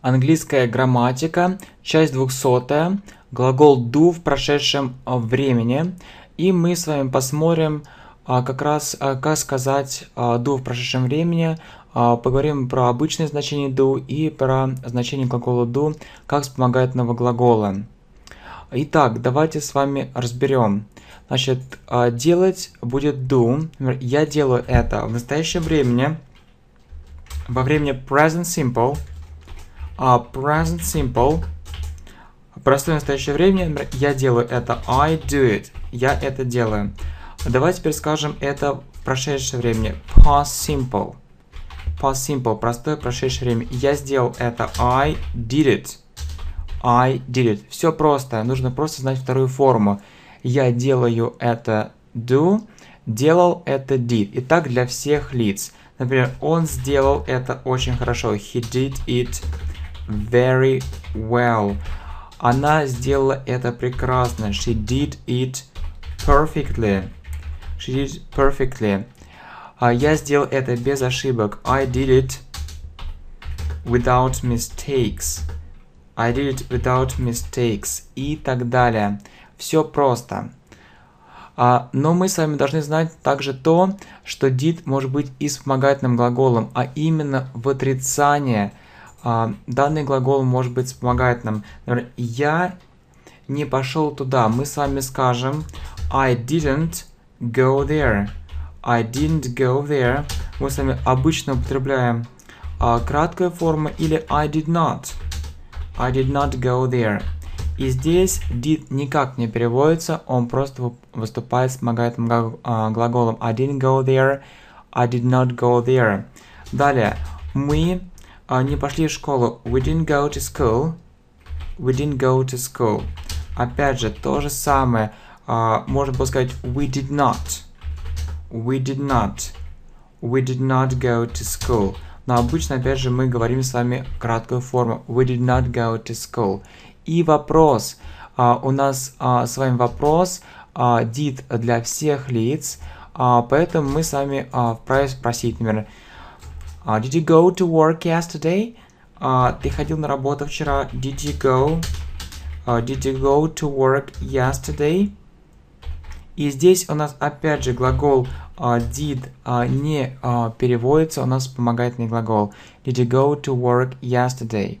английская грамматика, часть 200, глагол do в прошедшем а, времени. И мы с вами посмотрим а, как раз, а, как сказать do в прошедшем времени, поговорим про обычное значение do и про значение глагола do, как вспомогательного глагола. Итак, давайте с вами разберем. Значит, делать будет do. я делаю это в настоящее время, во времени present simple – а present simple. Простое настоящее время. я делаю это. I do it. Я это делаю. давайте теперь скажем это в прошедшее время. Past simple. Past simple. Простое прошедшее время. Я сделал это. I did it. I did it. Все просто. Нужно просто знать вторую форму. Я делаю это do. Делал это did. И так для всех лиц. Например, он сделал это очень хорошо. He did it very well. Она сделала это прекрасно. She did it perfectly. She did it perfectly. А, я сделал это без ошибок. I did it without mistakes. I did it without mistakes. И так далее. Все просто. А, но мы с вами должны знать также то, что did может быть и вспомогательным глаголом, а именно в отрицании а, данный глагол, может быть, помогает нам. Например, я не пошел туда. Мы с вами скажем I didn't go there. I didn't go there. Мы с вами обычно употребляем а, краткая форма или I did not. I did not go there. И здесь did никак не переводится, он просто выступает, помогает а, глаголом I didn't go there, I did not go there. Далее, мы они пошли в школу. We didn't go to school. We didn't go to school. Опять же, то же самое. Uh, можно было сказать we did not. We did not. We did not go to school. Но обычно, опять же, мы говорим с вами краткую форму. We did not go to school. И вопрос. Uh, у нас uh, с вами вопрос uh, did для всех лиц. Uh, поэтому мы с вами uh, вправе спросить, например, Uh, did you go to work yesterday? Uh, ты ходил на работу вчера. Did you go? Uh, did you go to work yesterday? И здесь у нас опять же глагол uh, did uh, не uh, переводится, у нас вспомогательный глагол. Did you go to work yesterday?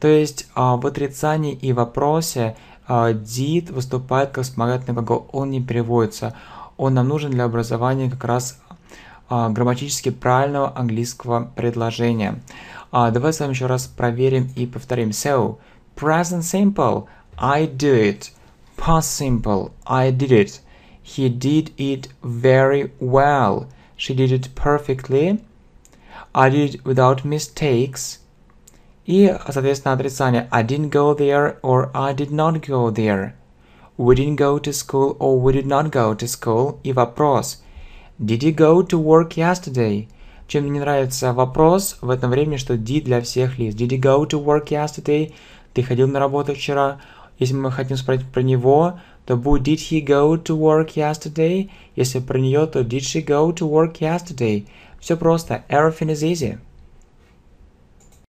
То есть uh, в отрицании и вопросе uh, did выступает как вспомогательный глагол, он не переводится. Он нам нужен для образования как раз грамматически правильного английского предложения. Давай с вами еще раз проверим и повторим. So, present simple, I do it. Past simple, I did it. He did it very well. She did it perfectly. I did it without mistakes. И, соответственно, отрицание. I didn't go there or I did not go there. We didn't go to school or we did not go to school. И вопрос. Did you go to work yesterday? Чем мне нравится вопрос в этом времени, что did для всех лиц. Did you go to work yesterday? Ты ходил на работу вчера? Если мы хотим спросить про него, то будет did he go to work yesterday? Если про нее, то did she go to work yesterday? Все просто. Everything is easy.